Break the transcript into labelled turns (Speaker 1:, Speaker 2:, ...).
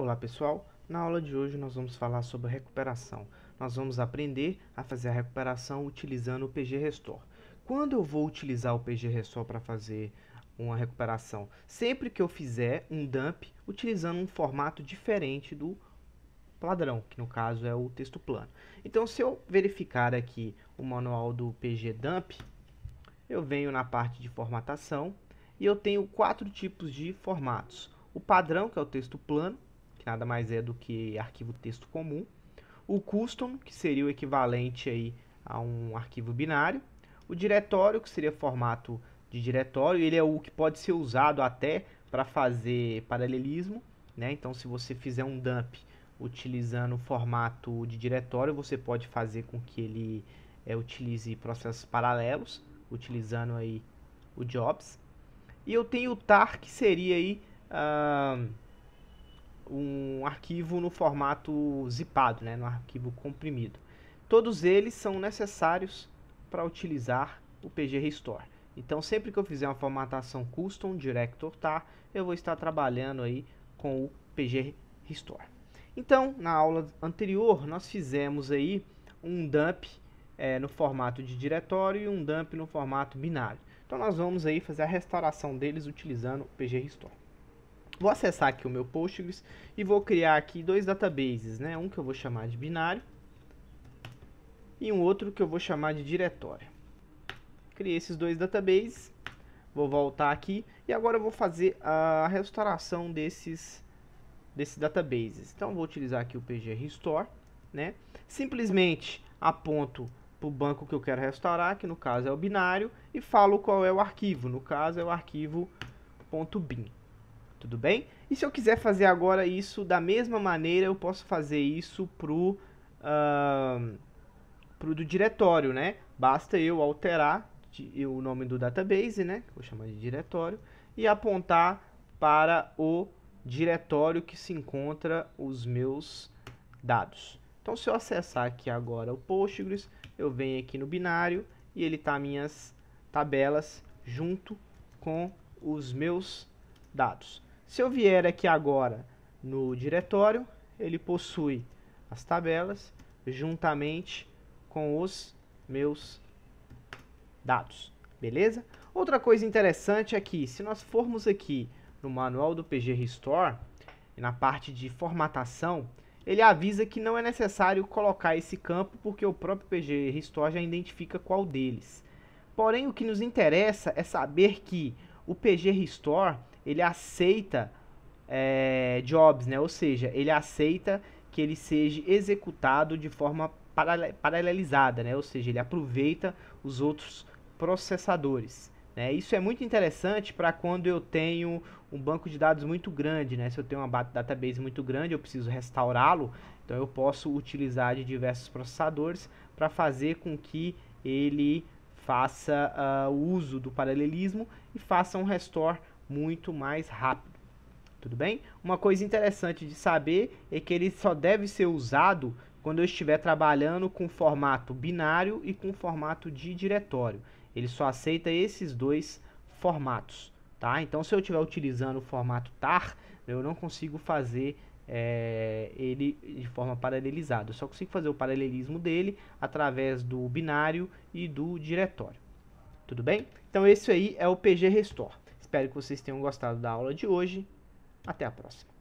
Speaker 1: Olá pessoal, na aula de hoje nós vamos falar sobre recuperação. Nós vamos aprender a fazer a recuperação utilizando o PG Restore. Quando eu vou utilizar o PG Restore para fazer uma recuperação? Sempre que eu fizer um dump utilizando um formato diferente do padrão, que no caso é o texto plano. Então se eu verificar aqui o manual do PG Dump, eu venho na parte de formatação e eu tenho quatro tipos de formatos. O padrão, que é o texto plano, que nada mais é do que arquivo texto comum. O custom, que seria o equivalente aí a um arquivo binário. O diretório, que seria formato de diretório, ele é o que pode ser usado até para fazer paralelismo. Né? Então, se você fizer um dump utilizando o formato de diretório, você pode fazer com que ele é, utilize processos paralelos, utilizando aí o jobs. E eu tenho o tar, que seria aí... Uh um arquivo no formato zipado, né, no arquivo comprimido. Todos eles são necessários para utilizar o PG Restore. Então, sempre que eu fizer uma formatação custom director tar, tá, eu vou estar trabalhando aí com o PG Restore. Então, na aula anterior, nós fizemos aí um dump é, no formato de diretório e um dump no formato binário. Então, nós vamos aí fazer a restauração deles utilizando o PG Restore. Vou acessar aqui o meu Postgres e vou criar aqui dois databases, né? Um que eu vou chamar de binário e um outro que eu vou chamar de diretório. Criei esses dois databases, vou voltar aqui e agora eu vou fazer a restauração desses, desses databases. Então vou utilizar aqui o pg_restore, né? Simplesmente aponto para o banco que eu quero restaurar, que no caso é o binário, e falo qual é o arquivo. No caso é o arquivo .bin tudo bem? E se eu quiser fazer agora isso da mesma maneira, eu posso fazer isso pro, uh, pro do diretório, né? Basta eu alterar o nome do database, né? Vou chamar de diretório e apontar para o diretório que se encontra os meus dados. Então, se eu acessar aqui agora o Postgres, eu venho aqui no binário e ele tá minhas tabelas junto com os meus dados. Se eu vier aqui agora no diretório, ele possui as tabelas juntamente com os meus dados, beleza? Outra coisa interessante é que se nós formos aqui no manual do PG Restore, na parte de formatação, ele avisa que não é necessário colocar esse campo porque o próprio PG Restore já identifica qual deles. Porém, o que nos interessa é saber que o PG Restore ele aceita é, jobs, né? Ou seja, ele aceita que ele seja executado de forma paralelizada, né? Ou seja, ele aproveita os outros processadores. Né? Isso é muito interessante para quando eu tenho um banco de dados muito grande, né? Se eu tenho uma database muito grande, eu preciso restaurá-lo, então eu posso utilizar de diversos processadores para fazer com que ele faça uh, o uso do paralelismo e faça um restore muito mais rápido. Tudo bem? Uma coisa interessante de saber é que ele só deve ser usado quando eu estiver trabalhando com formato binário e com formato de diretório. Ele só aceita esses dois formatos, tá? Então, se eu estiver utilizando o formato TAR, eu não consigo fazer é, ele de forma paralelizada. Eu só consigo fazer o paralelismo dele através do binário e do diretório. Tudo bem? Então, esse aí é o PG Restore. Espero que vocês tenham gostado da aula de hoje. Até a próxima.